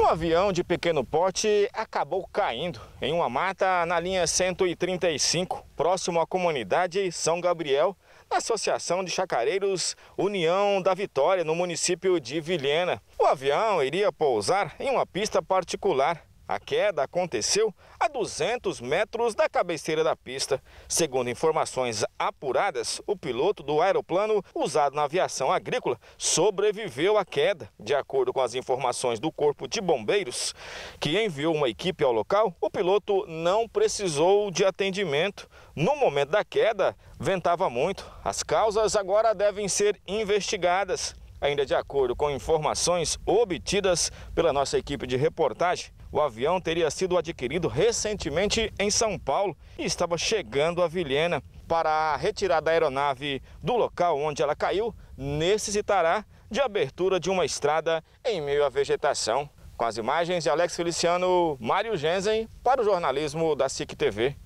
Um avião de pequeno porte acabou caindo em uma mata na linha 135, próximo à comunidade São Gabriel, na Associação de Chacareiros União da Vitória, no município de Vilhena. O avião iria pousar em uma pista particular a queda aconteceu a 200 metros da cabeceira da pista. Segundo informações apuradas, o piloto do aeroplano usado na aviação agrícola sobreviveu à queda. De acordo com as informações do Corpo de Bombeiros, que enviou uma equipe ao local, o piloto não precisou de atendimento. No momento da queda, ventava muito. As causas agora devem ser investigadas. Ainda de acordo com informações obtidas pela nossa equipe de reportagem, o avião teria sido adquirido recentemente em São Paulo e estava chegando a Vilhena. Para a retirada da aeronave do local onde ela caiu, necessitará de abertura de uma estrada em meio à vegetação. Com as imagens de Alex Feliciano, Mário Gensen para o jornalismo da SIC TV.